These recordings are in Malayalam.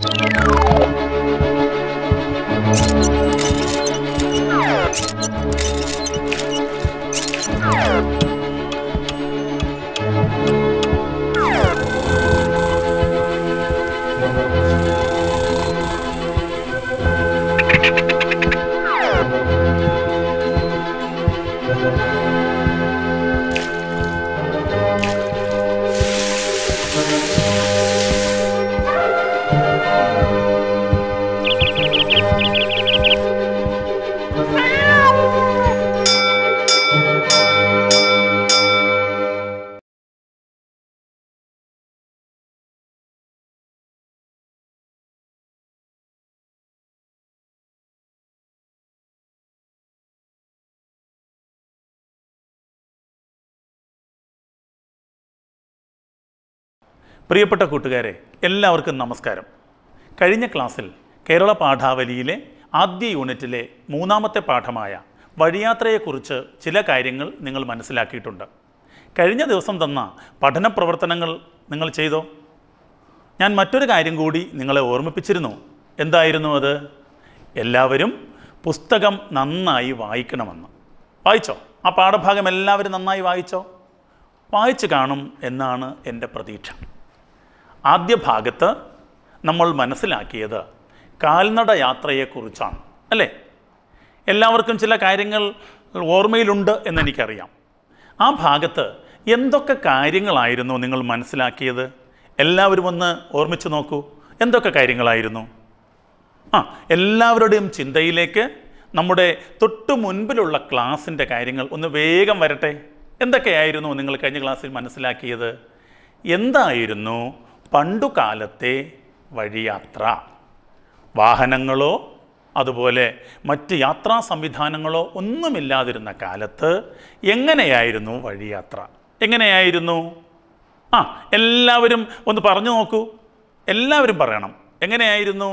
Thank you. പ്രിയപ്പെട്ട കൂട്ടുകാരെ എല്ലാവർക്കും നമസ്കാരം കഴിഞ്ഞ ക്ലാസ്സിൽ കേരള പാഠാവലിയിലെ ആദ്യ യൂണിറ്റിലെ മൂന്നാമത്തെ പാഠമായ വഴിയാത്രയെക്കുറിച്ച് ചില കാര്യങ്ങൾ നിങ്ങൾ മനസ്സിലാക്കിയിട്ടുണ്ട് കഴിഞ്ഞ ദിവസം തന്ന പഠന പ്രവർത്തനങ്ങൾ നിങ്ങൾ ചെയ്തോ ഞാൻ മറ്റൊരു കാര്യം കൂടി നിങ്ങളെ ഓർമ്മിപ്പിച്ചിരുന്നു എന്തായിരുന്നു അത് എല്ലാവരും പുസ്തകം നന്നായി വായിക്കണമെന്ന് വായിച്ചോ ആ പാഠഭാഗം എല്ലാവരും നന്നായി വായിച്ചോ വായിച്ചു കാണും എന്നാണ് എൻ്റെ പ്രതീക്ഷ ആദ്യ ഭാഗത്ത് നമ്മൾ മനസ്സിലാക്കിയത് കാൽനട യാത്രയെക്കുറിച്ചാണ് അല്ലേ എല്ലാവർക്കും ചില കാര്യങ്ങൾ ഓർമ്മയിലുണ്ട് എന്നെനിക്കറിയാം ആ ഭാഗത്ത് എന്തൊക്കെ കാര്യങ്ങളായിരുന്നു നിങ്ങൾ മനസ്സിലാക്കിയത് എല്ലാവരും ഒന്ന് ഓർമ്മിച്ച് നോക്കൂ എന്തൊക്കെ കാര്യങ്ങളായിരുന്നു ആ എല്ലാവരുടെയും ചിന്തയിലേക്ക് നമ്മുടെ തൊട്ടു മുൻപിലുള്ള ക്ലാസ്സിൻ്റെ കാര്യങ്ങൾ ഒന്ന് വേഗം വരട്ടെ എന്തൊക്കെയായിരുന്നു നിങ്ങൾ കഴിഞ്ഞ ക്ലാസ്സിൽ മനസ്സിലാക്കിയത് എന്തായിരുന്നു പണ്ടുകാലത്തെ വഴിയാത്ര വാഹനങ്ങളോ അതുപോലെ മറ്റ് യാത്രാ സംവിധാനങ്ങളോ ഒന്നുമില്ലാതിരുന്ന കാലത്ത് എങ്ങനെയായിരുന്നു വഴിയാത്ര എങ്ങനെയായിരുന്നു ആ എല്ലാവരും ഒന്ന് പറഞ്ഞു നോക്കൂ എല്ലാവരും പറയണം എങ്ങനെയായിരുന്നു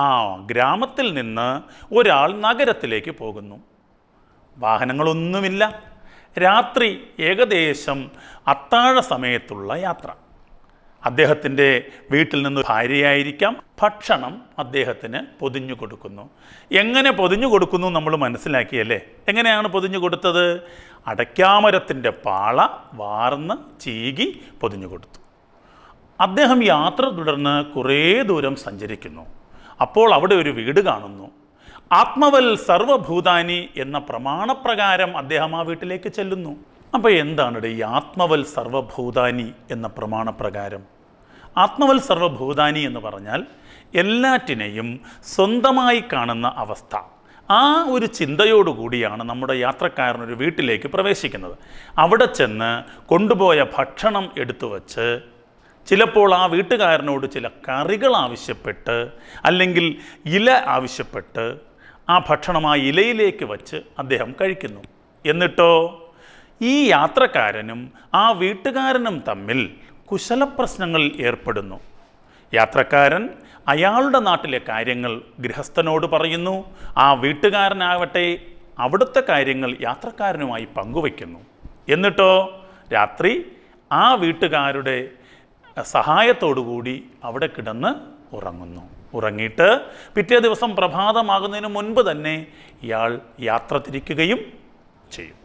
ആ ഗ്രാമത്തിൽ നിന്ന് ഒരാൾ നഗരത്തിലേക്ക് പോകുന്നു വാഹനങ്ങളൊന്നുമില്ല രാത്രി ഏകദേശം അത്താഴ സമയത്തുള്ള യാത്ര അദ്ദേഹത്തിൻ്റെ വീട്ടിൽ നിന്ന് ഭാര്യയായിരിക്കാം ഭക്ഷണം അദ്ദേഹത്തിന് പൊതിഞ്ഞു കൊടുക്കുന്നു എങ്ങനെ പൊതിഞ്ഞു കൊടുക്കുന്നു നമ്മൾ മനസ്സിലാക്കിയല്ലേ എങ്ങനെയാണ് പൊതിഞ്ഞു കൊടുത്തത് അടയ്ക്കാമരത്തിൻ്റെ പാള വാർന്ന് ചീകി പൊതിഞ്ഞു കൊടുത്തു അദ്ദേഹം യാത്ര തുടർന്ന് കുറേ ദൂരം സഞ്ചരിക്കുന്നു അപ്പോൾ അവിടെ ഒരു വീട് കാണുന്നു ആത്മവൽ സർവഭൂതാനി എന്ന പ്രമാണപ്രകാരം അദ്ദേഹം ആ വീട്ടിലേക്ക് ചെല്ലുന്നു അപ്പോൾ എന്താണ് ഈ ആത്മവൽ സർവഭൂതാനി എന്ന പ്രമാണപ്രകാരം ആത്മവൽ സർവഭൂതാനി എന്ന് പറഞ്ഞാൽ എല്ലാറ്റിനെയും സ്വന്തമായി കാണുന്ന അവസ്ഥ ആ ഒരു ചിന്തയോടുകൂടിയാണ് നമ്മുടെ യാത്രക്കാരനൊരു വീട്ടിലേക്ക് പ്രവേശിക്കുന്നത് അവിടെ ചെന്ന് കൊണ്ടുപോയ ഭക്ഷണം എടുത്തു വച്ച് ചിലപ്പോൾ ആ വീട്ടുകാരനോട് ചില കറികൾ ആവശ്യപ്പെട്ട് അല്ലെങ്കിൽ ഇല ആവശ്യപ്പെട്ട് ആ ഭക്ഷണം ആ ഇലയിലേക്ക് വച്ച് അദ്ദേഹം കഴിക്കുന്നു എന്നിട്ടോ ഈ യാത്രക്കാരനും ആ വീട്ടുകാരനും തമ്മിൽ കുശലപ്രശ്നങ്ങൾ ഏർപ്പെടുന്നു യാത്രക്കാരൻ അയാളുടെ നാട്ടിലെ കാര്യങ്ങൾ ഗൃഹസ്ഥനോട് പറയുന്നു ആ വീട്ടുകാരനാവട്ടെ അവിടുത്തെ കാര്യങ്ങൾ യാത്രക്കാരനുമായി പങ്കുവയ്ക്കുന്നു എന്നിട്ടോ രാത്രി ആ വീട്ടുകാരുടെ സഹായത്തോടുകൂടി അവിടെ കിടന്ന് ഉറങ്ങുന്നു ഉറങ്ങിയിട്ട് പിറ്റേ ദിവസം പ്രഭാതമാകുന്നതിന് മുൻപ് തന്നെ ഇയാൾ യാത്ര തിരിക്കുകയും ചെയ്യും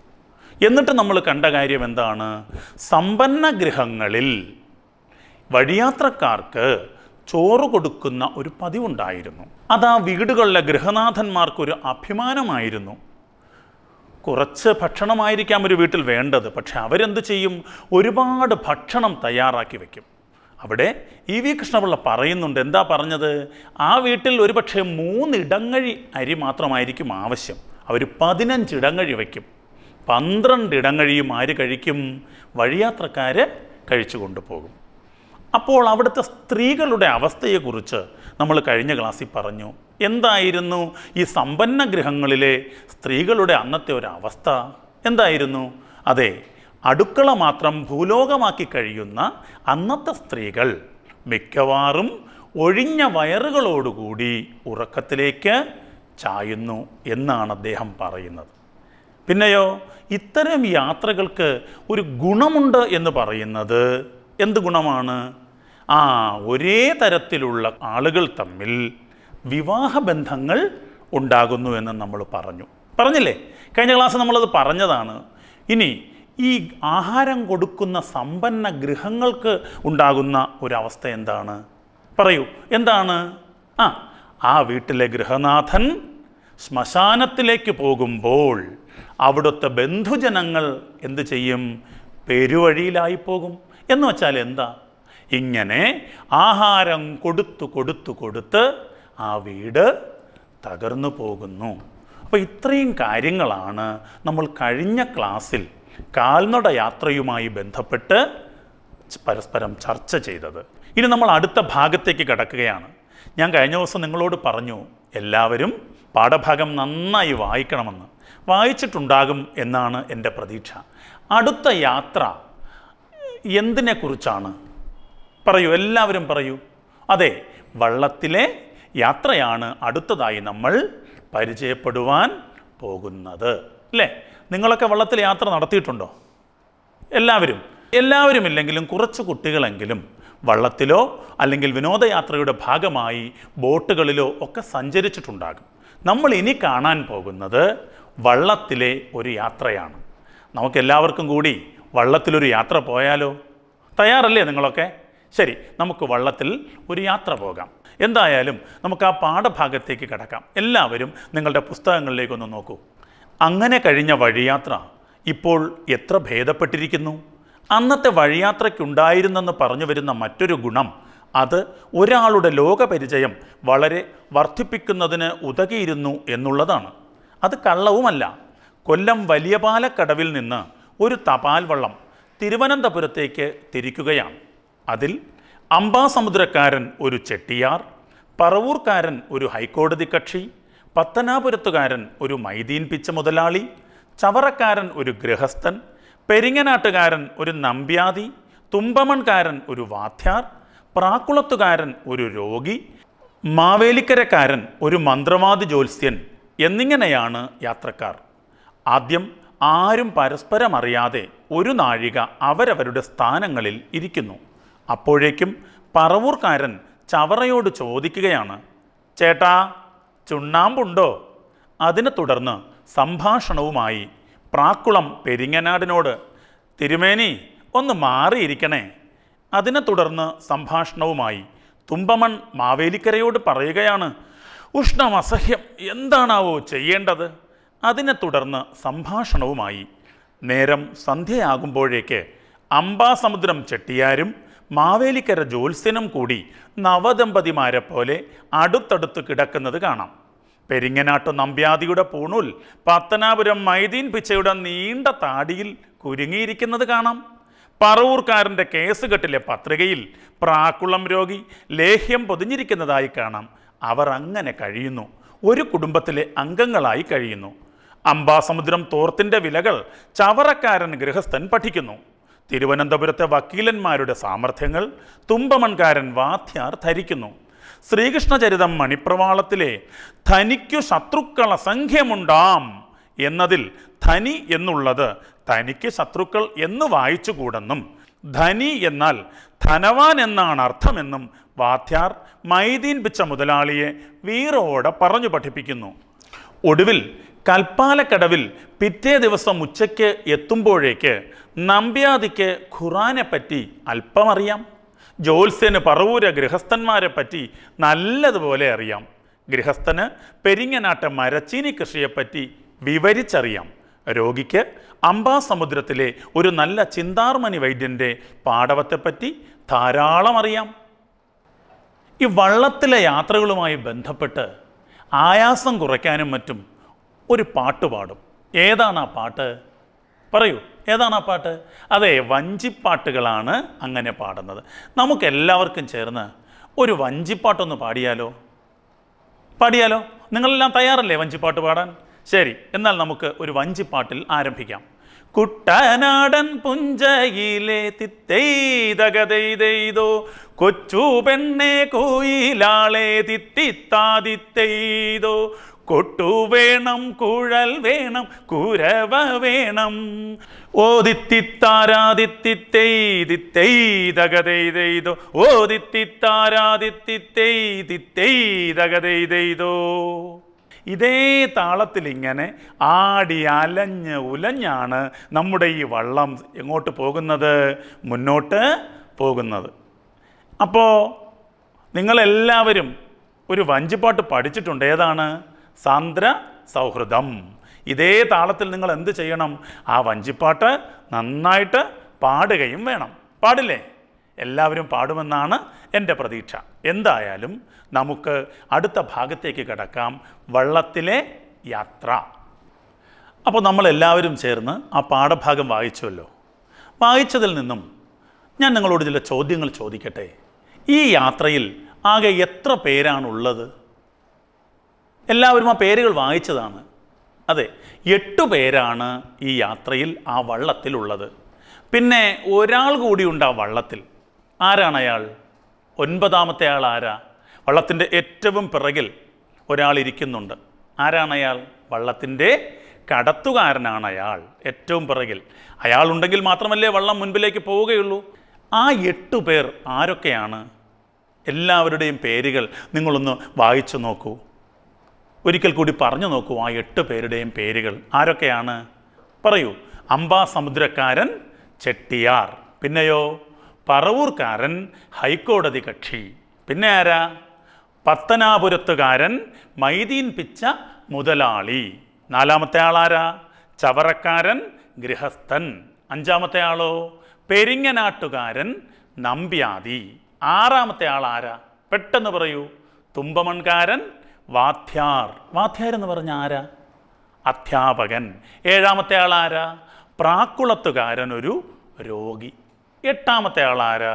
എന്നിട്ട് നമ്മൾ കണ്ട കാര്യം എന്താണ് സമ്പന്ന ഗൃഹങ്ങളിൽ വഴിയാത്രക്കാർക്ക് ചോറ് കൊടുക്കുന്ന ഒരു പതിവുണ്ടായിരുന്നു അത് ആ വീടുകളിലെ ഗൃഹനാഥന്മാർക്കൊരു അഭിമാനമായിരുന്നു കുറച്ച് ഭക്ഷണമായിരിക്കാം ഒരു വീട്ടിൽ വേണ്ടത് പക്ഷെ അവരെന്ത് ചെയ്യും ഒരുപാട് ഭക്ഷണം തയ്യാറാക്കി വയ്ക്കും അവിടെ ഇ വി കൃഷ്ണപിള്ള പറയുന്നുണ്ട് എന്താ പറഞ്ഞത് ആ വീട്ടിൽ ഒരുപക്ഷെ മൂന്നിടങ്ങഴി അരി മാത്രമായിരിക്കും ആവശ്യം അവർ പതിനഞ്ച് ഇടങ്ങഴി വയ്ക്കും പന്ത്രണ്ട് ഇടം കഴിയും ആര് കഴിക്കും വഴിയാത്രക്കാർ കഴിച്ചു കൊണ്ടുപോകും അപ്പോൾ അവിടുത്തെ സ്ത്രീകളുടെ അവസ്ഥയെക്കുറിച്ച് നമ്മൾ കഴിഞ്ഞ ക്ലാസ്സിൽ പറഞ്ഞു എന്തായിരുന്നു ഈ സമ്പന്ന ഗൃഹങ്ങളിലെ സ്ത്രീകളുടെ അന്നത്തെ ഒരു അവസ്ഥ എന്തായിരുന്നു അതെ അടുക്കള മാത്രം ഭൂലോകമാക്കി കഴിയുന്ന അന്നത്തെ സ്ത്രീകൾ മിക്കവാറും ഒഴിഞ്ഞ വയറുകളോടുകൂടി ഉറക്കത്തിലേക്ക് ചായുന്നു എന്നാണ് അദ്ദേഹം പറയുന്നത് പിന്നെയോ ഇത്തരം യാത്രകൾക്ക് ഒരു ഗുണമുണ്ട് എന്ന് പറയുന്നത് എന്ത് ഗുണമാണ് ആ ഒരേ തരത്തിലുള്ള ആളുകൾ തമ്മിൽ വിവാഹബന്ധങ്ങൾ ഉണ്ടാകുന്നു എന്ന് നമ്മൾ പറഞ്ഞു പറഞ്ഞില്ലേ കഴിഞ്ഞ ക്ലാസ് നമ്മളത് പറഞ്ഞതാണ് ഇനി ഈ ആഹാരം കൊടുക്കുന്ന സമ്പന്ന ഗൃഹങ്ങൾക്ക് ഉണ്ടാകുന്ന ഒരവസ്ഥ എന്താണ് പറയൂ എന്താണ് ആ ആ വീട്ടിലെ ഗൃഹനാഥൻ ശ്മശാനത്തിലേക്ക് പോകുമ്പോൾ അവിടുത്തെ ബന്ധുജനങ്ങൾ എന്ത് ചെയ്യും പെരുവഴിയിലായിപ്പോകും പോകും എന്ന് വെച്ചാൽ എന്താ ഇങ്ങനെ ആഹാരം കൊടുത്തു കൊടുത്തു കൊടുത്ത് ആ വീട് തകർന്നു പോകുന്നു അപ്പോൾ ഇത്രയും കാര്യങ്ങളാണ് നമ്മൾ കഴിഞ്ഞ ക്ലാസ്സിൽ കാൽനട യാത്രയുമായി ബന്ധപ്പെട്ട് പരസ്പരം ചർച്ച ചെയ്തത് ഇനി നമ്മൾ അടുത്ത ഭാഗത്തേക്ക് കിടക്കുകയാണ് ഞാൻ കഴിഞ്ഞ ദിവസം നിങ്ങളോട് പറഞ്ഞു എല്ലാവരും പാഠഭാഗം നന്നായി വായിക്കണമെന്ന് വായിച്ചിട്ടുണ്ടാകും എന്നാണ് എൻ്റെ പ്രതീക്ഷ അടുത്ത യാത്ര എന്തിനെക്കുറിച്ചാണ് പറയൂ എല്ലാവരും പറയൂ അതെ വള്ളത്തിലെ യാത്രയാണ് അടുത്തതായി നമ്മൾ പരിചയപ്പെടുവാൻ പോകുന്നത് അല്ലേ നിങ്ങളൊക്കെ വള്ളത്തിൽ യാത്ര നടത്തിയിട്ടുണ്ടോ എല്ലാവരും എല്ലാവരും ഇല്ലെങ്കിലും കുറച്ച് കുട്ടികളെങ്കിലും വള്ളത്തിലോ അല്ലെങ്കിൽ വിനോദയാത്രയുടെ ഭാഗമായി ബോട്ടുകളിലോ ഒക്കെ സഞ്ചരിച്ചിട്ടുണ്ടാകും നമ്മൾ ഇനി കാണാൻ പോകുന്നത് വള്ളത്തിലെ ഒരു യാത്രയാണ് നമുക്കെല്ലാവർക്കും കൂടി വള്ളത്തിലൊരു യാത്ര പോയാലോ തയ്യാറല്ലേ നിങ്ങളൊക്കെ ശരി നമുക്ക് വള്ളത്തിൽ ഒരു യാത്ര പോകാം എന്തായാലും നമുക്ക് ആ പാഠഭാഗത്തേക്ക് കിടക്കാം എല്ലാവരും നിങ്ങളുടെ പുസ്തകങ്ങളിലേക്കൊന്ന് നോക്കൂ അങ്ങനെ കഴിഞ്ഞ വഴിയാത്ര ഇപ്പോൾ എത്ര ഭേദപ്പെട്ടിരിക്കുന്നു അന്നത്തെ വഴിയാത്രയ്ക്കുണ്ടായിരുന്നെന്ന് പറഞ്ഞു വരുന്ന മറ്റൊരു ഗുണം അത് ഒരാളുടെ ലോകപരിചയം വളരെ വർദ്ധിപ്പിക്കുന്നതിന് ഉതകിയിരുന്നു എന്നുള്ളതാണ് അത് കള്ളവുമല്ല കൊല്ലം വലിയ പാലക്കടവിൽ നിന്ന് ഒരു തപാൽ വള്ളം തിരുവനന്തപുരത്തേക്ക് തിരിക്കുകയാണ് അതിൽ അംബാസമുദ്രക്കാരൻ ഒരു ചെട്ടിയാർ പറവൂർക്കാരൻ ഒരു ഹൈക്കോടതി കക്ഷി പത്തനാപുരത്തുകാരൻ ഒരു മൈദീൻ പിച്ച മുതലാളി ചവറക്കാരൻ ഒരു ഗൃഹസ്ഥൻ പെരിങ്ങനാട്ടുകാരൻ ഒരു നമ്പ്യാതി തുമ്പമൺകാരൻ ഒരു വാധ്യാർ പ്രാക്കുളത്തുകാരൻ ഒരു രോഗി മാവേലിക്കരക്കാരൻ ഒരു മന്ത്രവാദി ജ്യോത്സ്യൻ എന്നിങ്ങനെയാണ് യാത്രക്കാർ ആദ്യം ആരും പരസ്പരം അറിയാതെ ഒരു നാഴിക അവരവരുടെ സ്ഥാനങ്ങളിൽ ഇരിക്കുന്നു അപ്പോഴേക്കും പറവൂർക്കാരൻ ചവറയോട് ചോദിക്കുകയാണ് ചേട്ടാ ചുണ്ണാമ്പുണ്ടോ അതിനെ തുടർന്ന് സംഭാഷണവുമായി പ്രാക്കുളം പെരിങ്ങനാടിനോട് തിരുമേനി ഒന്ന് മാറിയിരിക്കണേ അതിനെ തുടർന്ന് സംഭാഷണവുമായി തുമ്പമൺ മാവേലിക്കരയോട് പറയുകയാണ് ഉഷ്ണം അസഹ്യം എന്താണാവോ ചെയ്യേണ്ടത് അതിനെ തുടർന്ന് സംഭാഷണവുമായി നേരം സന്ധ്യയാകുമ്പോഴേക്ക് അംബാസമുദ്രം ചെട്ടിയാരും മാവേലിക്കര ജ്യോത്സ്യനും കൂടി നവദമ്പതിമാരെ പോലെ അടുത്തടുത്ത് കിടക്കുന്നത് കാണാം പെരിങ്ങനാട്ടു നമ്പ്യാതിയുടെ പൂണുൽ പത്തനാപുരം മൈദീൻ പിച്ചയുടെ നീണ്ട താടിയിൽ കുരുങ്ങിയിരിക്കുന്നത് കാണാം പറവൂർക്കാരൻ്റെ കേസുകെട്ടിലെ പത്രികയിൽ പ്രാക്കുളം രോഗി ലേഹ്യം പൊതിഞ്ഞിരിക്കുന്നതായി കാണാം അവർ അങ്ങനെ കഴിയുന്നു ഒരു കുടുംബത്തിലെ അംഗങ്ങളായി കഴിയുന്നു അംബാസമുദ്രം തോർത്തിൻ്റെ വിലകൾ ചവറക്കാരൻ ഗൃഹസ്ഥൻ പഠിക്കുന്നു തിരുവനന്തപുരത്തെ വക്കീലന്മാരുടെ സാമർഥ്യങ്ങൾ തുമ്പമൺകാരൻ വാദ്യാർ ധരിക്കുന്നു ശ്രീകൃഷ്ണചരിതം മണിപ്രവാളത്തിലെ ധനിക്കു ശത്രുക്കള സംഖ്യമുണ്ടാം എന്നതിൽ ധനി എന്നുള്ളത് തനിക്ക് ശത്രുക്കൾ എന്ന് വായിച്ചുകൂടെന്നും ധനി എന്നാൽ ധനവാൻ എന്നാണ് അർത്ഥമെന്നും വാത്യാർ മൈദീൻ പിച്ച മുതലാളിയെ വീറോടെ പറഞ്ഞു പഠിപ്പിക്കുന്നു ഒടുവിൽ കൽപ്പാലക്കടവിൽ പിറ്റേ ദിവസം ഉച്ചയ്ക്ക് എത്തുമ്പോഴേക്ക് നമ്പ്യാതിക്ക് ഖുറാനെപ്പറ്റി അല്പമറിയാം ജോത്സ്യന് പറവൂര ഗൃഹസ്ഥന്മാരെ പറ്റി നല്ലതുപോലെ അറിയാം ഗൃഹസ്ഥന് പെരിങ്ങനാട്ടെ മരച്ചീനി കൃഷിയെപ്പറ്റി വിവരിച്ചറിയാം രോഗിക്ക് സമുദ്രത്തിലെ ഒരു നല്ല ചിന്താർമണി വൈദ്യൻ്റെ പാടവത്തെപ്പറ്റി ധാരാളം അറിയാം ഈ വള്ളത്തിലെ യാത്രകളുമായി ബന്ധപ്പെട്ട് ആയാസം കുറയ്ക്കാനും മറ്റും ഒരു പാട്ട് പാടും ഏതാണ് ആ പാട്ട് പറയൂ ഏതാണ് ആ പാട്ട് അതെ വഞ്ചിപ്പാട്ടുകളാണ് അങ്ങനെ പാടുന്നത് നമുക്കെല്ലാവർക്കും ചേർന്ന് ഒരു വഞ്ചിപ്പാട്ടൊന്ന് പാടിയാലോ പാടിയാലോ നിങ്ങളെല്ലാം തയ്യാറല്ലേ വഞ്ചിപ്പാട്ട് പാടാൻ ശരി എന്നാൽ നമുക്ക് ഒരു വഞ്ചിപ്പാട്ടിൽ ആരംഭിക്കാം കുട്ടനാടൻ പുഞ്ചയിലെ തിത്തെയ്തകതെയ്തെയ്തോ കൊച്ചു പെണ്ണെ കോയിലാളെ തിത്തിത്താതിത്തെയ്തോ കൊട്ടു വേണം കുഴൽ വേണം കുരവ വേണം ഓദിത്തിത്താരാദിത്തിത്തെയ്തിത്തെയ്തകതെയ്തെയ്തോ ഓദിത്തിത്താരാദിത്തിത്തെയ്തിത്തെയ്തകതെയ്തെയ്തോ ഇതേ താളത്തിൽ ഇങ്ങനെ ആടി അലഞ്ഞ് ഉലഞ്ഞാണ് നമ്മുടെ ഈ വള്ളം എങ്ങോട്ട് പോകുന്നത് മുന്നോട്ട് പോകുന്നത് അപ്പോൾ നിങ്ങളെല്ലാവരും ഒരു വഞ്ചിപ്പാട്ട് പഠിച്ചിട്ടുണ്ട് ഏതാണ് സാന്ദ്ര സൗഹൃദം ഇതേ താളത്തിൽ നിങ്ങൾ എന്ത് ചെയ്യണം ആ വഞ്ചിപ്പാട്ട് നന്നായിട്ട് പാടുകയും വേണം പാടില്ലേ എല്ലാവരും പാടുമെന്നാണ് എൻ്റെ പ്രതീക്ഷ എന്തായാലും നമുക്ക് അടുത്ത ഭാഗത്തേക്ക് കിടക്കാം വള്ളത്തിലെ യാത്ര അപ്പോൾ നമ്മളെല്ലാവരും ചേർന്ന് ആ പാഠഭാഗം വായിച്ചുവല്ലോ വായിച്ചതിൽ നിന്നും ഞാൻ നിങ്ങളോട് ചില ചോദ്യങ്ങൾ ചോദിക്കട്ടെ ഈ യാത്രയിൽ ആകെ എത്ര പേരാണുള്ളത് എല്ലാവരും ആ പേരുകൾ വായിച്ചതാണ് അതെ എട്ടു പേരാണ് ഈ യാത്രയിൽ ആ വള്ളത്തിലുള്ളത് പിന്നെ ഒരാൾ കൂടിയുണ്ട് ആ വള്ളത്തിൽ ആരാണ് അയാൾ ഒൻപതാമത്തെ ആൾ ആരാ വള്ളത്തിൻ്റെ ഏറ്റവും പിറകിൽ ഒരാൾ ഇരിക്കുന്നുണ്ട് ആരാണ് അയാൾ വള്ളത്തിൻ്റെ കടത്തുകാരനാണ് അയാൾ ഏറ്റവും പിറകിൽ അയാളുണ്ടെങ്കിൽ മാത്രമല്ലേ വള്ളം മുൻപിലേക്ക് പോവുകയുള്ളൂ ആ എട്ട് പേർ ആരൊക്കെയാണ് എല്ലാവരുടെയും പേരുകൾ നിങ്ങളൊന്ന് വായിച്ചു നോക്കൂ ഒരിക്കൽ കൂടി പറഞ്ഞു നോക്കൂ ആ എട്ട് പേരുടെയും പേരുകൾ ആരൊക്കെയാണ് പറയൂ അംബാ സമുദ്രക്കാരൻ ചെട്ടിയാർ പിന്നെയോ പറവൂർക്കാരൻ ഹൈക്കോടതി കക്ഷി പിന്നെ ആരാ പത്തനാപുരത്തുകാരൻ മൈദീൻ പിച്ച മുതലാളി നാലാമത്തെ ആളാരാ ചവറക്കാരൻ ഗൃഹസ്ഥൻ അഞ്ചാമത്തെ ആളോ പെരിങ്ങനാട്ടുകാരൻ നമ്പ്യാതി ആറാമത്തെ ആളാരാ പെട്ടെന്ന് പറയൂ തുമ്പമൺകാരൻ വാധ്യാർ വാധ്യാർ എന്ന് പറഞ്ഞ ആരാ അധ്യാപകൻ ഏഴാമത്തെ ആളാരാ പ്രാക്കുളത്തുകാരൻ ഒരു രോഗി എട്ടാമത്തെ ആൾ ആരാ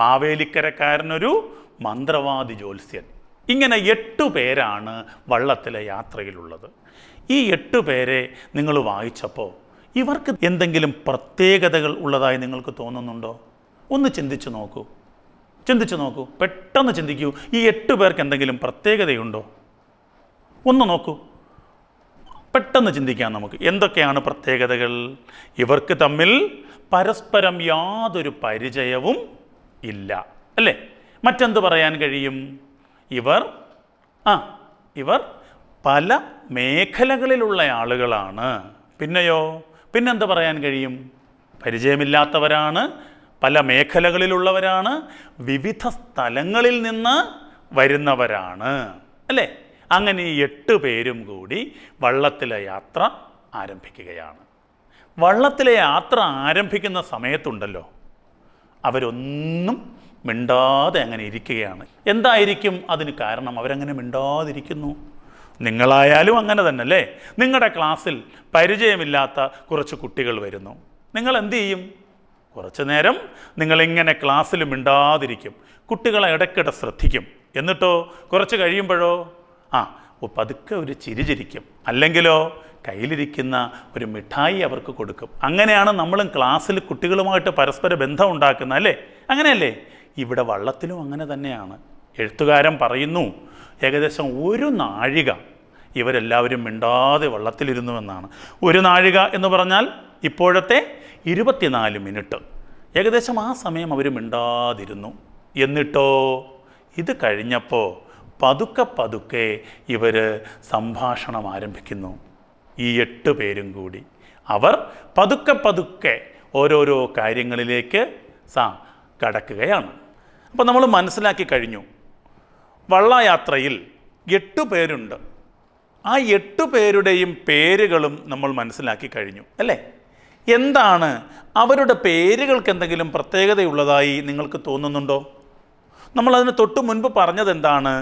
മാവേലിക്കരക്കാരനൊരു മന്ത്രവാദി ജ്യോത്സ്യൻ ഇങ്ങനെ എട്ട് പേരാണ് വള്ളത്തിലെ യാത്രയിലുള്ളത് ഈ എട്ട് പേരെ നിങ്ങൾ വായിച്ചപ്പോൾ ഇവർക്ക് എന്തെങ്കിലും പ്രത്യേകതകൾ ഉള്ളതായി നിങ്ങൾക്ക് തോന്നുന്നുണ്ടോ ഒന്ന് ചിന്തിച്ചു നോക്കൂ ചിന്തിച്ചു നോക്കൂ പെട്ടെന്ന് ചിന്തിക്കൂ ഈ എട്ട് പേർക്ക് എന്തെങ്കിലും പ്രത്യേകതയുണ്ടോ ഒന്ന് നോക്കൂ പെട്ടെന്ന് ചിന്തിക്കാം നമുക്ക് എന്തൊക്കെയാണ് പ്രത്യേകതകൾ ഇവർക്ക് തമ്മിൽ പരസ്പരം യാതൊരു പരിചയവും ഇല്ല അല്ലേ മറ്റെന്ത് പറയാൻ കഴിയും ഇവർ ആ ഇവർ പല മേഖലകളിലുള്ള ആളുകളാണ് പിന്നെയോ പിന്നെന്ത് പറയാൻ കഴിയും പരിചയമില്ലാത്തവരാണ് പല മേഖലകളിലുള്ളവരാണ് വിവിധ സ്ഥലങ്ങളിൽ നിന്ന് വരുന്നവരാണ് അല്ലേ അങ്ങനെ ഈ എട്ട് പേരും കൂടി വള്ളത്തിലെ യാത്ര ആരംഭിക്കുകയാണ് വള്ളത്തിലെ യാത്ര ആരംഭിക്കുന്ന സമയത്തുണ്ടല്ലോ അവരൊന്നും മിണ്ടാതെ അങ്ങനെ ഇരിക്കുകയാണ് എന്തായിരിക്കും അതിന് കാരണം അവരങ്ങനെ മിണ്ടാതിരിക്കുന്നു നിങ്ങളായാലും അങ്ങനെ തന്നെ അല്ലേ നിങ്ങളുടെ ക്ലാസ്സിൽ പരിചയമില്ലാത്ത കുറച്ച് കുട്ടികൾ വരുന്നു നിങ്ങൾ എന്തു ചെയ്യും കുറച്ച് നേരം നിങ്ങളിങ്ങനെ ക്ലാസ്സിൽ മിണ്ടാതിരിക്കും കുട്ടികളെ ഇടയ്ക്കിടെ ശ്രദ്ധിക്കും എന്നിട്ടോ കുറച്ച് കഴിയുമ്പോഴോ ആ പതുക്കെ ഒരു ചിരിചിരിക്കും അല്ലെങ്കിലോ കയ്യിലിരിക്കുന്ന ഒരു മിഠായി അവർക്ക് കൊടുക്കും അങ്ങനെയാണ് നമ്മളും ക്ലാസ്സിൽ കുട്ടികളുമായിട്ട് പരസ്പര ബന്ധം ഉണ്ടാക്കുന്നത് അല്ലേ അങ്ങനെയല്ലേ ഇവിടെ വള്ളത്തിലും അങ്ങനെ തന്നെയാണ് എഴുത്തുകാരൻ പറയുന്നു ഏകദേശം ഒരു നാഴിക ഇവരെല്ലാവരും മിണ്ടാതെ വള്ളത്തിലിരുന്നുവെന്നാണ് ഒരു നാഴിക എന്ന് പറഞ്ഞാൽ ഇപ്പോഴത്തെ ഇരുപത്തിനാല് മിനിറ്റ് ഏകദേശം ആ സമയം അവർ മിണ്ടാതിരുന്നു എന്നിട്ടോ ഇത് കഴിഞ്ഞപ്പോൾ പതുക്കെ പതുക്കെ ഇവർ സംഭാഷണം ആരംഭിക്കുന്നു ഈ എട്ട് പേരും കൂടി അവർ പതുക്കെ പതുക്കെ ഓരോരോ കാര്യങ്ങളിലേക്ക് സാ കടക്കുകയാണ് അപ്പോൾ നമ്മൾ മനസ്സിലാക്കി കഴിഞ്ഞു വള്ളയാത്രയിൽ എട്ട് പേരുണ്ട് ആ എട്ട് പേരുടെയും പേരുകളും നമ്മൾ മനസ്സിലാക്കി കഴിഞ്ഞു അല്ലേ എന്താണ് അവരുടെ പേരുകൾക്ക് എന്തെങ്കിലും പ്രത്യേകതയുള്ളതായി നിങ്ങൾക്ക് തോന്നുന്നുണ്ടോ നമ്മളതിന് തൊട്ട് മുൻപ് പറഞ്ഞത് എന്താണ്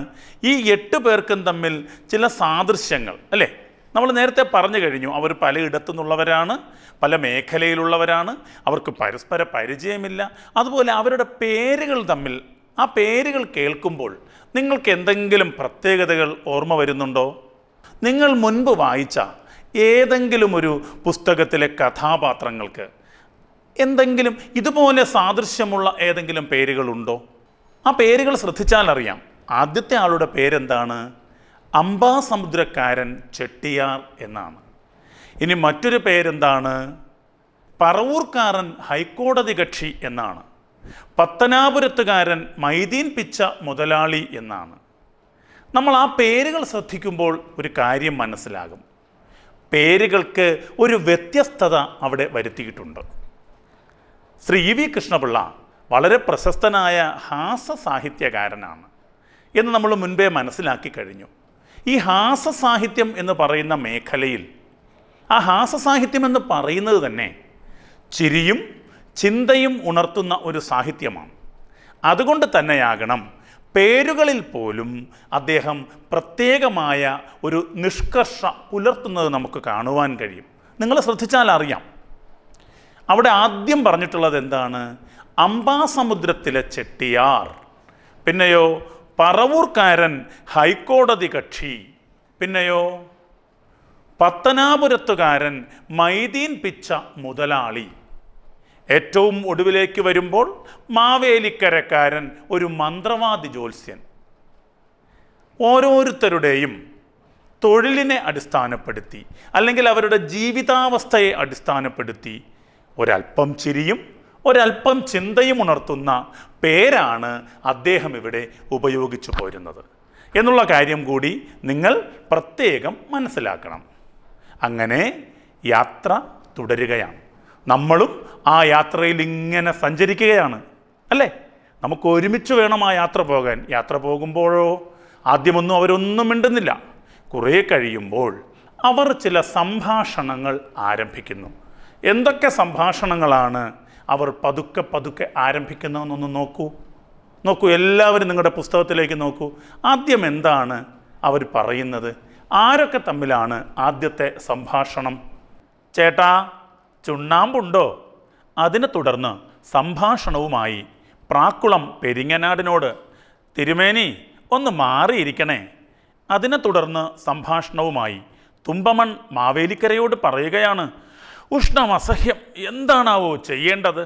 ഈ എട്ട് പേർക്കും തമ്മിൽ ചില സാദൃശ്യങ്ങൾ അല്ലേ നമ്മൾ നേരത്തെ പറഞ്ഞു കഴിഞ്ഞു അവർ പലയിടത്തു നിന്നുള്ളവരാണ് പല മേഖലയിലുള്ളവരാണ് അവർക്ക് പരസ്പര പരിചയമില്ല അതുപോലെ അവരുടെ പേരുകൾ തമ്മിൽ ആ പേരുകൾ കേൾക്കുമ്പോൾ നിങ്ങൾക്ക് എന്തെങ്കിലും പ്രത്യേകതകൾ ഓർമ്മ വരുന്നുണ്ടോ നിങ്ങൾ മുൻപ് വായിച്ച ഏതെങ്കിലും ഒരു പുസ്തകത്തിലെ കഥാപാത്രങ്ങൾക്ക് എന്തെങ്കിലും ഇതുപോലെ സാദൃശ്യമുള്ള ഏതെങ്കിലും പേരുകളുണ്ടോ ആ പേരുകൾ ശ്രദ്ധിച്ചാൽ അറിയാം ആദ്യത്തെ ആളുടെ പേരെന്താണ് അംബാസമുദ്രക്കാരൻ ചെട്ടിയാർ എന്നാണ് ഇനി മറ്റൊരു പേരെന്താണ് പറവൂർക്കാരൻ ഹൈക്കോടതി കക്ഷി എന്നാണ് പത്തനാപുരത്തുകാരൻ മൈദീൻ പിച്ച മുതലാളി എന്നാണ് നമ്മൾ ആ പേരുകൾ ശ്രദ്ധിക്കുമ്പോൾ ഒരു കാര്യം മനസ്സിലാകും പേരുകൾക്ക് ഒരു വ്യത്യസ്തത അവിടെ വരുത്തിയിട്ടുണ്ട് ശ്രീ ഇ വി കൃഷ്ണപിള്ള വളരെ പ്രശസ്തനായ ഹാസ സാഹിത്യകാരനാണ് എന്ന് നമ്മൾ മുൻപേ മനസ്സിലാക്കി കഴിഞ്ഞു ഈ ഹാസ സാഹിത്യം എന്ന് പറയുന്ന മേഖലയിൽ ആ ഹാസ സാഹിത്യം എന്ന് പറയുന്നത് തന്നെ ചിരിയും ചിന്തയും ഉണർത്തുന്ന ഒരു സാഹിത്യമാണ് അതുകൊണ്ട് തന്നെയാകണം പേരുകളിൽ പോലും അദ്ദേഹം പ്രത്യേകമായ ഒരു നിഷ്കർഷ പുലർത്തുന്നത് നമുക്ക് കാണുവാൻ കഴിയും നിങ്ങൾ ശ്രദ്ധിച്ചാൽ അറിയാം അവിടെ ആദ്യം പറഞ്ഞിട്ടുള്ളത് എന്താണ് അംബാസമുദ്രത്തിലെ ചെട്ടിയാർ പിന്നെയോ പറവൂർക്കാരൻ ഹൈക്കോടതി കക്ഷി പിന്നെയോ പത്തനാപുരത്തുകാരൻ മൈദീൻ പിച്ച മുതലാളി ഏറ്റവും ഒടുവിലേക്ക് വരുമ്പോൾ മാവേലിക്കരക്കാരൻ ഒരു മന്ത്രവാദി ജ്യോത്സ്യൻ ഓരോരുത്തരുടെയും തൊഴിലിനെ അടിസ്ഥാനപ്പെടുത്തി അല്ലെങ്കിൽ അവരുടെ ജീവിതാവസ്ഥയെ അടിസ്ഥാനപ്പെടുത്തി ഒരല്പം ചിരിയും ഒരല്പം ചിന്തയും ഉണർത്തുന്ന പേരാണ് അദ്ദേഹം ഇവിടെ ഉപയോഗിച്ചു പോരുന്നത് എന്നുള്ള കാര്യം കൂടി നിങ്ങൾ പ്രത്യേകം മനസ്സിലാക്കണം അങ്ങനെ യാത്ര തുടരുകയാണ് നമ്മളും ആ യാത്രയിൽ ഇങ്ങനെ സഞ്ചരിക്കുകയാണ് അല്ലേ നമുക്ക് ഒരുമിച്ച് വേണം ആ യാത്ര പോകാൻ യാത്ര പോകുമ്പോഴോ ആദ്യമൊന്നും അവരൊന്നും മിണ്ടുന്നില്ല കുറേ കഴിയുമ്പോൾ അവർ ചില സംഭാഷണങ്ങൾ ആരംഭിക്കുന്നു എന്തൊക്കെ സംഭാഷണങ്ങളാണ് അവർ പതുക്കെ പതുക്കെ ആരംഭിക്കുന്നതെന്നൊന്ന് നോക്കൂ നോക്കൂ എല്ലാവരും നിങ്ങളുടെ പുസ്തകത്തിലേക്ക് നോക്കൂ ആദ്യം എന്താണ് അവർ പറയുന്നത് ആരൊക്കെ തമ്മിലാണ് ആദ്യത്തെ സംഭാഷണം ചേട്ടാ ചുണ്ണാമ്പുണ്ടോ അതിനെ തുടർന്ന് സംഭാഷണവുമായി പ്രാക്കുളം പെരിങ്ങനാടിനോട് തിരുമേനി ഒന്ന് മാറിയിരിക്കണേ അതിനെ തുടർന്ന് സംഭാഷണവുമായി തുമ്പമൺ മാവേലിക്കരയോട് പറയുകയാണ് ഉഷ്ണം അസഹ്യം എന്താണാവോ ചെയ്യേണ്ടത്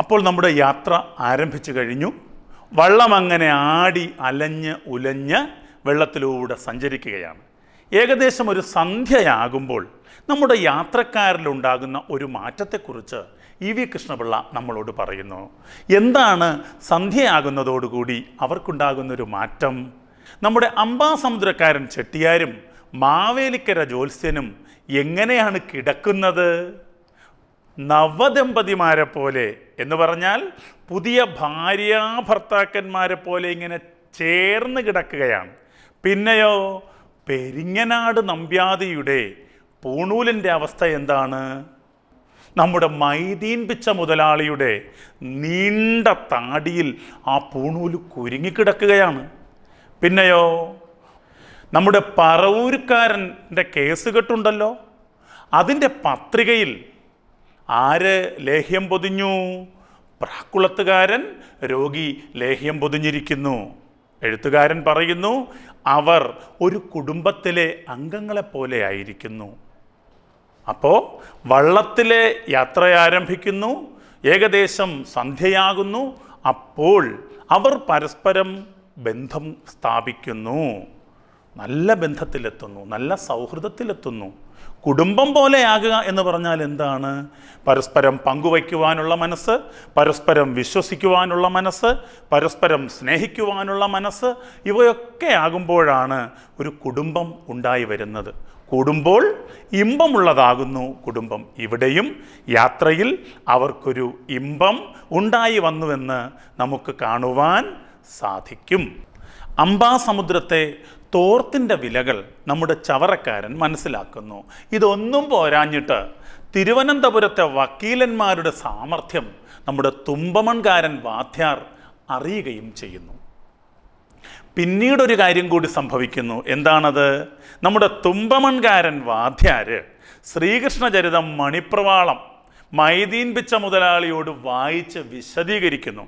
അപ്പോൾ നമ്മുടെ യാത്ര ആരംഭിച്ചു കഴിഞ്ഞു വള്ളം അങ്ങനെ ആടി അലഞ്ഞ് ഉലഞ്ഞ് വെള്ളത്തിലൂടെ സഞ്ചരിക്കുകയാണ് ഏകദേശം ഒരു സന്ധ്യയാകുമ്പോൾ നമ്മുടെ യാത്രക്കാരിലുണ്ടാകുന്ന ഒരു മാറ്റത്തെക്കുറിച്ച് ഇ വി കൃഷ്ണപിള്ള നമ്മളോട് പറയുന്നു എന്താണ് സന്ധ്യയാകുന്നതോടുകൂടി അവർക്കുണ്ടാകുന്നൊരു മാറ്റം നമ്മുടെ അമ്പാസമുദ്രക്കാരൻ ചെട്ടിയാരും മാവേലിക്കര ജ്യോത്സ്യനും എങ്ങനെയാണ് കിടക്കുന്നത് നവദമ്പതിമാരെ പോലെ എന്ന് പറഞ്ഞാൽ പുതിയ ഭാര്യാ ഭർത്താക്കന്മാരെ പോലെ ഇങ്ങനെ ചേർന്ന് കിടക്കുകയാണ് പിന്നെയോ പെരിങ്ങനാട് നമ്പ്യാതിയുടെ പൂണൂലിൻ്റെ അവസ്ഥ എന്താണ് നമ്മുടെ മൈദീൻ പിച്ച മുതലാളിയുടെ നീണ്ട താടിയിൽ ആ പൂണൂല് കുരുങ്ങിക്കിടക്കുകയാണ് പിന്നെയോ നമ്മുടെ പറവൂരുകാരൻ്റെ കേസ് കെട്ടുണ്ടല്ലോ അതിൻ്റെ പത്രികയിൽ ആര് ലേഹ്യം പൊതിഞ്ഞു പ്രാക്കുളത്തുകാരൻ രോഗി ലേഹ്യം പൊതിഞ്ഞിരിക്കുന്നു എഴുത്തുകാരൻ പറയുന്നു അവർ ഒരു കുടുംബത്തിലെ അംഗങ്ങളെപ്പോലെ ആയിരിക്കുന്നു അപ്പോൾ വള്ളത്തിലെ യാത്ര ആരംഭിക്കുന്നു ഏകദേശം സന്ധ്യയാകുന്നു അപ്പോൾ അവർ പരസ്പരം ബന്ധം സ്ഥാപിക്കുന്നു നല്ല ബന്ധത്തിലെത്തുന്നു നല്ല സൗഹൃദത്തിലെത്തുന്നു കുടുംബം പോലെയാകുക എന്ന് പറഞ്ഞാൽ എന്താണ് പരസ്പരം പങ്കുവയ്ക്കുവാനുള്ള മനസ്സ് പരസ്പരം വിശ്വസിക്കുവാനുള്ള മനസ്സ് പരസ്പരം സ്നേഹിക്കുവാനുള്ള മനസ്സ് ഇവയൊക്കെ ആകുമ്പോഴാണ് ഒരു കുടുംബം ഉണ്ടായി വരുന്നത് കൂടുമ്പോൾ ഇമ്പമുള്ളതാകുന്നു കുടുംബം ഇവിടെയും യാത്രയിൽ അവർക്കൊരു ഇമ്പം ഉണ്ടായി വന്നുവെന്ന് നമുക്ക് കാണുവാൻ സാധിക്കും അംബാസമുദ്രത്തെ തോർത്തിൻ്റെ വിലകൾ നമ്മുടെ ചവറക്കാരൻ മനസ്സിലാക്കുന്നു ഇതൊന്നും പോരാഞ്ഞിട്ട് തിരുവനന്തപുരത്തെ വക്കീലന്മാരുടെ സാമർഥ്യം നമ്മുടെ തുമ്പമൺകാരൻ വാദ്യാർ അറിയുകയും ചെയ്യുന്നു പിന്നീടൊരു കാര്യം കൂടി സംഭവിക്കുന്നു എന്താണത് നമ്മുടെ തുമ്പമൺകാരൻ വാദ്യാർ ശ്രീകൃഷ്ണചരിതം മണിപ്രവാളം മൈദീൻ പിച്ച മുതലാളിയോട് വായിച്ച് വിശദീകരിക്കുന്നു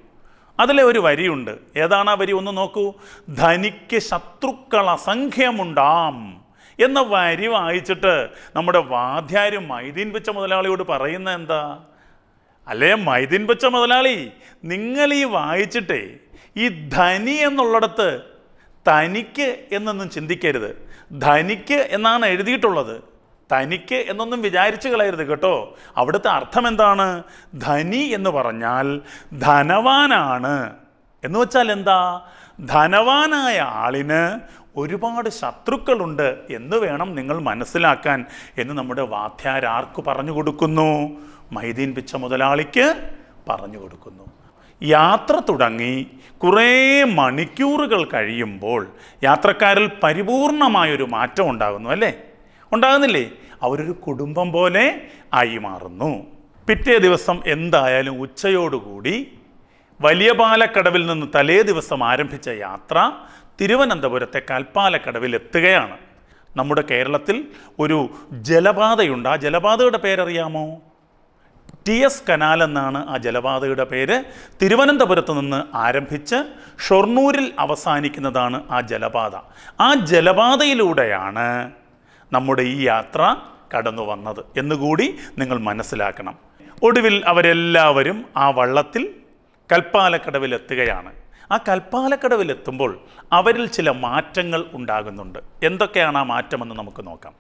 അതിലെ ഒരു വരിയുണ്ട് ഏതാണ് ആ വരി ഒന്ന് നോക്കൂ ധനിക്ക് ശത്രുക്കൾ അസംഖ്യമുണ്ടാം എന്ന വരി വായിച്ചിട്ട് നമ്മുടെ വാദ്യാര് മൈദീൻ വെച്ച മുതലാളിയോട് പറയുന്ന എന്താ അല്ലേ മൈദീൻ വെച്ച മുതലാളി നിങ്ങൾ ഈ വായിച്ചിട്ടേ ഈ ധനി എന്നുള്ളിടത്ത് തനിക്ക് എന്നൊന്നും ചിന്തിക്കരുത് ധനിക്ക് എന്നാണ് എഴുതിയിട്ടുള്ളത് തനിക്ക് എന്നൊന്നും വിചാരിച്ചു കളയരുത് കേട്ടോ അവിടുത്തെ അർത്ഥം എന്താണ് ധനി എന്ന് പറഞ്ഞാൽ ധനവാനാണ് എന്ന് വെച്ചാൽ എന്താ ധനവാനായ ആളിന് ഒരുപാട് ശത്രുക്കളുണ്ട് എന്ന് വേണം നിങ്ങൾ മനസ്സിലാക്കാൻ എന്ന് നമ്മുടെ ആർക്ക് പറഞ്ഞു കൊടുക്കുന്നു മൈദീൻ പിച്ച മുതലാളിക്ക് പറഞ്ഞു കൊടുക്കുന്നു യാത്ര തുടങ്ങി കുറേ മണിക്കൂറുകൾ കഴിയുമ്പോൾ യാത്രക്കാരിൽ പരിപൂർണമായൊരു മാറ്റം ഉണ്ടാകുന്നു അല്ലേ ഉണ്ടാകുന്നില്ലേ അവരൊരു കുടുംബം പോലെ ആയി മാറുന്നു പിറ്റേ ദിവസം എന്തായാലും ഉച്ചയോടുകൂടി വലിയ പാലക്കടവിൽ നിന്ന് തലേ ദിവസം ആരംഭിച്ച യാത്ര തിരുവനന്തപുരത്തെ കൽപ്പാലക്കടവിൽ എത്തുകയാണ് നമ്മുടെ കേരളത്തിൽ ഒരു ജലപാതയുണ്ട് ആ ജലപാതയുടെ പേരറിയാമോ ടി എസ് കനാൽ എന്നാണ് ആ ജലപാതയുടെ പേര് തിരുവനന്തപുരത്ത് നിന്ന് ആരംഭിച്ച് ഷൊർണൂരിൽ അവസാനിക്കുന്നതാണ് ആ ജലപാത ആ ജലപാതയിലൂടെയാണ് നമ്മുടെ ഈ യാത്ര കടന്നു വന്നത് എന്നുകൂടി നിങ്ങൾ മനസ്സിലാക്കണം ഒടുവിൽ അവരെല്ലാവരും ആ വള്ളത്തിൽ കൽപ്പാലക്കടവിലെത്തുകയാണ് ആ കൽപ്പാലക്കടവിലെത്തുമ്പോൾ അവരിൽ ചില മാറ്റങ്ങൾ ഉണ്ടാകുന്നുണ്ട് എന്തൊക്കെയാണ് ആ മാറ്റമെന്ന് നമുക്ക് നോക്കാം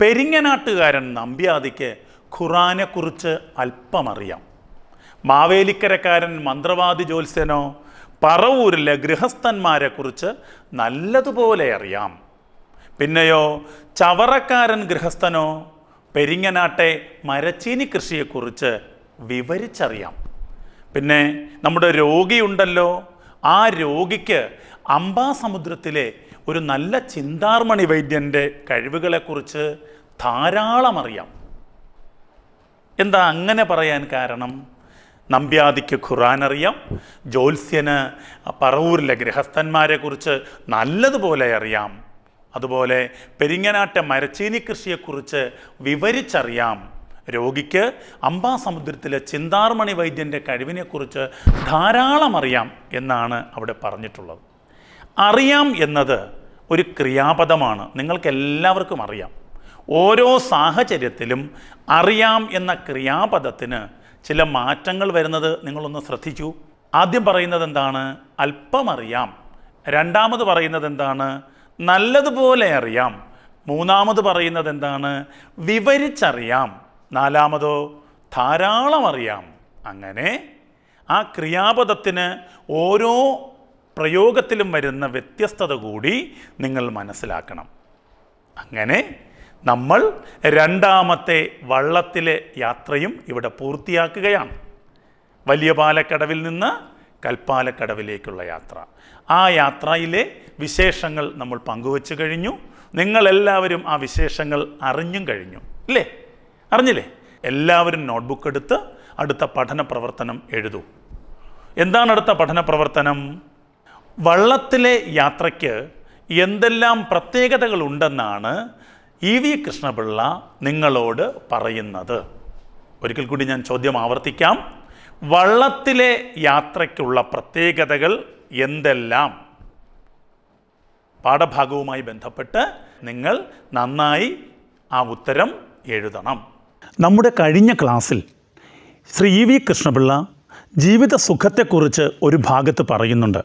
പെരിങ്ങനാട്ടുകാരൻ നമ്പ്യാദിക്ക് ഖുറാനെക്കുറിച്ച് അല്പമറിയാം മാവേലിക്കരക്കാരൻ മന്ത്രവാദി ജോത്സ്യനോ പറവൂരിലെ ഗൃഹസ്ഥന്മാരെക്കുറിച്ച് നല്ലതുപോലെ അറിയാം പിന്നെയോ ചവറക്കാരൻ ഗൃഹസ്ഥനോ പെരിങ്ങനാട്ടെ മരച്ചീനി കൃഷിയെക്കുറിച്ച് വിവരിച്ചറിയാം പിന്നെ നമ്മുടെ രോഗിയുണ്ടല്ലോ ആ രോഗിക്ക് അംബാസമുദ്രത്തിലെ ഒരു നല്ല ചിന്താർമണി വൈദ്യൻ്റെ കഴിവുകളെക്കുറിച്ച് ധാരാളം അറിയാം എന്താ അങ്ങനെ പറയാൻ കാരണം നമ്പ്യാതിക്ക് ഖുറാൻ അറിയാം ജോത്സ്യന് പറവൂരിലെ ഗൃഹസ്ഥന്മാരെക്കുറിച്ച് നല്ലതുപോലെ അറിയാം അതുപോലെ പെരിങ്ങനാട്ട മരച്ചീനി കൃഷിയെക്കുറിച്ച് വിവരിച്ചറിയാം രോഗിക്ക് സമുദ്രത്തിലെ ചിന്താർമണി വൈദ്യൻ്റെ കഴിവിനെക്കുറിച്ച് ധാരാളം അറിയാം എന്നാണ് അവിടെ പറഞ്ഞിട്ടുള്ളത് അറിയാം എന്നത് ഒരു ക്രിയാപദമാണ് നിങ്ങൾക്ക് എല്ലാവർക്കും അറിയാം ഓരോ സാഹചര്യത്തിലും അറിയാം എന്ന ക്രിയാപദത്തിന് ചില മാറ്റങ്ങൾ വരുന്നത് നിങ്ങളൊന്ന് ശ്രദ്ധിച്ചു ആദ്യം പറയുന്നത് എന്താണ് അല്പമറിയാം രണ്ടാമത് പറയുന്നത് എന്താണ് നല്ലതുപോലെ അറിയാം മൂന്നാമത് പറയുന്നത് എന്താണ് വിവരിച്ചറിയാം നാലാമതോ ധാരാളം അറിയാം അങ്ങനെ ആ ക്രിയാപദത്തിന് ഓരോ പ്രയോഗത്തിലും വരുന്ന വ്യത്യസ്തത കൂടി നിങ്ങൾ മനസ്സിലാക്കണം അങ്ങനെ നമ്മൾ രണ്ടാമത്തെ വള്ളത്തിലെ യാത്രയും ഇവിടെ പൂർത്തിയാക്കുകയാണ് വലിയ പാലക്കടവിൽ നിന്ന് കൽപ്പാലക്കടവിലേക്കുള്ള യാത്ര ആ യാത്രയിലെ വിശേഷങ്ങൾ നമ്മൾ പങ്കുവച്ചു കഴിഞ്ഞു നിങ്ങളെല്ലാവരും ആ വിശേഷങ്ങൾ അറിഞ്ഞും കഴിഞ്ഞു ഇല്ലേ അറിഞ്ഞില്ലേ എല്ലാവരും നോട്ട്ബുക്ക് എടുത്ത് അടുത്ത പഠന പ്രവർത്തനം എഴുതൂ എന്താണ് അടുത്ത പഠന പ്രവർത്തനം വള്ളത്തിലെ യാത്രയ്ക്ക് എന്തെല്ലാം പ്രത്യേകതകളുണ്ടെന്നാണ് ഇ വി കൃഷ്ണപിള്ള നിങ്ങളോട് പറയുന്നത് ഒരിക്കൽ കൂടി ഞാൻ ചോദ്യം ആവർത്തിക്കാം വള്ളത്തിലെ യാത്രയ്ക്കുള്ള പ്രത്യേകതകൾ എന്തെല്ലാം പാഠഭാഗവുമായി ബന്ധപ്പെട്ട് നിങ്ങൾ നന്നായി ആ ഉത്തരം എഴുതണം നമ്മുടെ കഴിഞ്ഞ ക്ലാസ്സിൽ ശ്രീ വി കൃഷ്ണപിള്ള ജീവിത സുഖത്തെക്കുറിച്ച് ഒരു ഭാഗത്ത് പറയുന്നുണ്ട്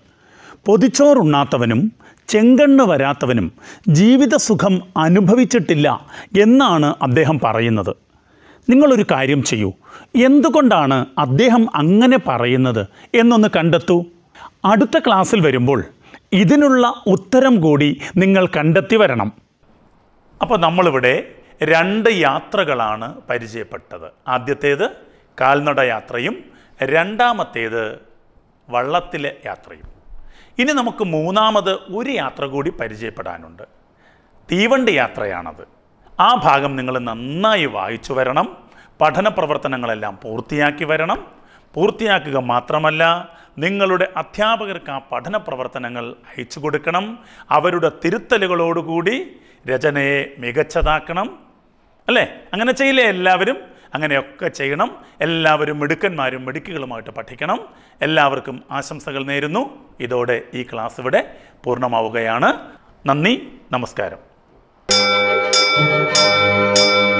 പൊതിച്ചോറുണ്ണാത്തവനും ചെങ്കണ്ണ് വരാത്തവനും ജീവിത സുഖം അനുഭവിച്ചിട്ടില്ല എന്നാണ് അദ്ദേഹം പറയുന്നത് നിങ്ങളൊരു കാര്യം ചെയ്യൂ എന്തുകൊണ്ടാണ് അദ്ദേഹം അങ്ങനെ പറയുന്നത് എന്നൊന്ന് കണ്ടെത്തൂ അടുത്ത ക്ലാസ്സിൽ വരുമ്പോൾ ഇതിനുള്ള ഉത്തരം കൂടി നിങ്ങൾ കണ്ടെത്തി വരണം അപ്പോൾ നമ്മളിവിടെ രണ്ട് യാത്രകളാണ് പരിചയപ്പെട്ടത് ആദ്യത്തേത് കാൽനട യാത്രയും രണ്ടാമത്തേത് വള്ളത്തിലെ യാത്രയും ഇനി നമുക്ക് മൂന്നാമത് ഒരു യാത്ര കൂടി പരിചയപ്പെടാനുണ്ട് തീവണ്ടി യാത്രയാണത് ആ ഭാഗം നിങ്ങൾ നന്നായി വായിച്ചു വരണം പഠന പ്രവർത്തനങ്ങളെല്ലാം പൂർത്തിയാക്കി വരണം പൂർത്തിയാക്കുക മാത്രമല്ല നിങ്ങളുടെ അധ്യാപകർക്ക് ആ പഠന പ്രവർത്തനങ്ങൾ അയച്ചു കൊടുക്കണം അവരുടെ തിരുത്തലുകളോടുകൂടി രചനയെ മികച്ചതാക്കണം അല്ലേ അങ്ങനെ ചെയ്യില്ലേ എല്ലാവരും അങ്ങനെയൊക്കെ ചെയ്യണം എല്ലാവരും മിടുക്കന്മാരും മിടുക്കികളുമായിട്ട് പഠിക്കണം എല്ലാവർക്കും ആശംസകൾ നേരുന്നു ഇതോടെ ഈ ക്ലാസ് ഇവിടെ പൂർണ്ണമാവുകയാണ് നന്ദി നമസ്കാരം Thank you.